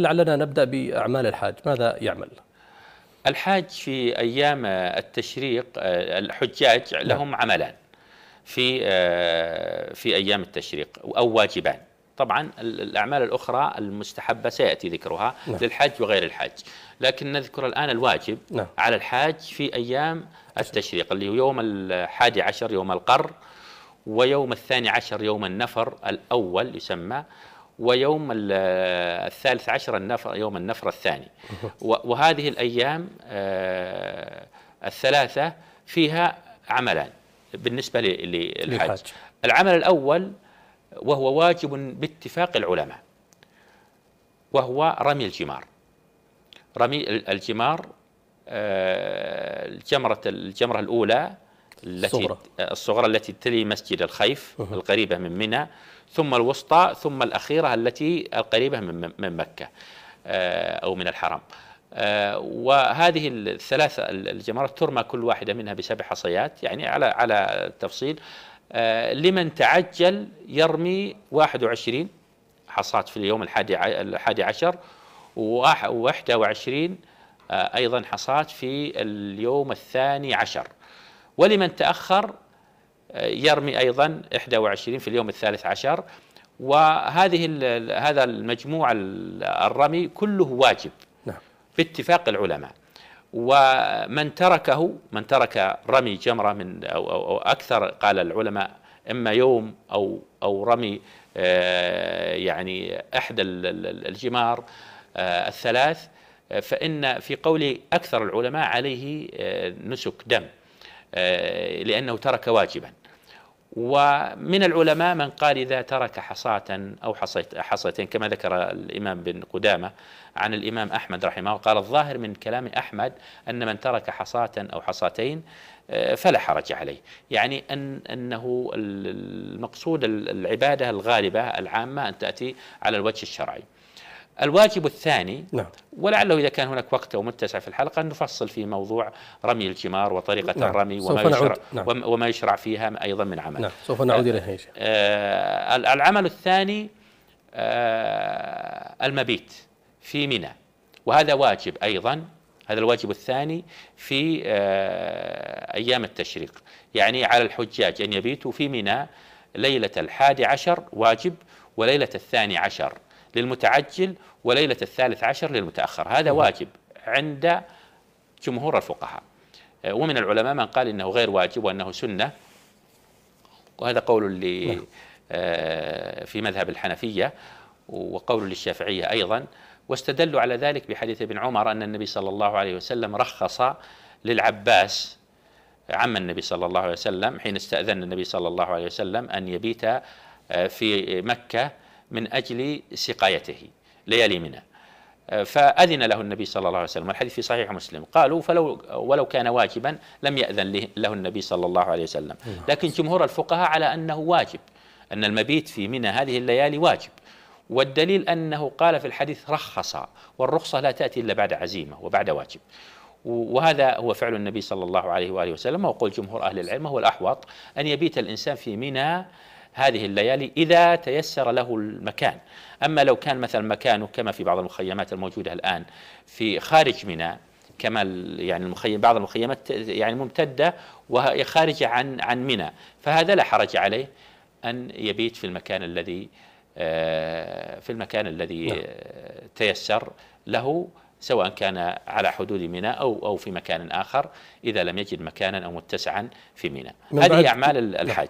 لعلنا نبدأ بأعمال الحاج ماذا يعمل؟ الحاج في أيام التشريق آه، الحجاج نعم. لهم نعم. عملان في آه، في أيام التشريق أو واجبان طبعا الأعمال الأخرى المستحبة سيأتي ذكرها نعم. للحاج وغير الحاج لكن نذكر الآن الواجب نعم. على الحاج في أيام التشريق اللي هو يوم الحادي عشر يوم القر ويوم الثاني عشر يوم النفر الأول يسمى ويوم الثالث عشر النفر يوم النفر الثاني وهذه الأيام آه، الثلاثة فيها عملان بالنسبة للحج العمل الأول وهو واجب باتفاق العلماء وهو رمي الجمار رمي الجمار آه، الجمرة الجمرة الأولى التي الصغرى, الصغرى التي تلي مسجد الخيف القريبة من منى ثم الوسطى ثم الأخيرة التي القريبة من مكة آه، أو من الحرم آه، وهذه الثلاث الجمرات ترمى كل واحدة منها بسبع حصيات يعني على على التفصيل آه، لمن تعجل يرمي 21 حصاة في اليوم الحادي عشر و21 أيضا حصاة في اليوم الثاني عشر ولمن تأخر آه، يرمي أيضا 21 في اليوم الثالث عشر وهذه هذا المجموع الرمي كله واجب نعم. باتفاق العلماء ومن تركه من ترك رمي جمرة من أو, أو, أو أكثر قال العلماء إما يوم أو أو رمي آه، يعني إحدى الجمار آه، الثلاث فإن في قول أكثر العلماء عليه نسك دم آه، لأنه ترك واجبا ومن العلماء من قال إذا ترك حصاة أو حصيتين كما ذكر الإمام بن قدامة عن الإمام أحمد رحمه الله قال الظاهر من كلام أحمد أن من ترك حصاة أو حصاتين آه، فلا حرج عليه يعني أن أنه المقصود العبادة الغالبة العامة أن تأتي على الوجه الشرعي الواجب الثاني نعم. ولعله إذا كان هناك وقت أو متسع في الحلقة نفصل في موضوع رمي الجمار وطريقة نعم. الرمي وما يشرع, نعم. وما يشرع فيها أيضا من عمل نعم. سوف نعود إليها آه آه العمل الثاني آه المبيت في منى وهذا واجب أيضا هذا الواجب الثاني في آه أيام التشريق يعني على الحجاج أن يبيتوا في منى ليلة الحادي عشر واجب وليلة الثاني عشر للمتعجل وليلة الثالث عشر للمتأخر هذا واجب عند جمهور الفقهاء آه، ومن العلماء من قال إنه غير واجب وأنه سنة وهذا قول نعم. آه، في مذهب الحنفية وقول للشافعية أيضا واستدلوا على ذلك بحديث ابن عمر أن النبي صلى الله عليه وسلم رخص للعباس عم النبي صلى الله عليه وسلم حين استأذن النبي صلى الله عليه وسلم أن يبيت آه، في مكة من أجل سقايته ليالي منى آه، فأذن له النبي صلى الله عليه وسلم الحديث في صحيح مسلم قالوا فلو ولو كان واجبا لم يأذن له النبي صلى الله عليه وسلم نعم. لكن جمهور الفقهاء على أنه واجب أن المبيت في منى هذه الليالي واجب والدليل أنه قال في الحديث رخص والرخصة لا تأتي إلا بعد عزيمة وبعد واجب وهذا هو فعل النبي صلى الله عليه وآله وسلم وقول جمهور أهل العلم هو الأحوط أن يبيت الإنسان في منى هذه الليالي إذا تيسر له المكان أما لو كان مثلا مكانه كما في بعض المخيمات الموجودة الآن في خارج ميناء كما يعني المخيم بعض المخيمات يعني ممتده وهي خارجه عن عن منى فهذا لا حرج عليه ان يبيت في المكان الذي آه، في المكان الذي نعم. آه، تيسر له سواء كان على حدود ميناء او او في مكان اخر اذا لم يجد مكانا او متسعا في ميناء هذه اعمال الحاج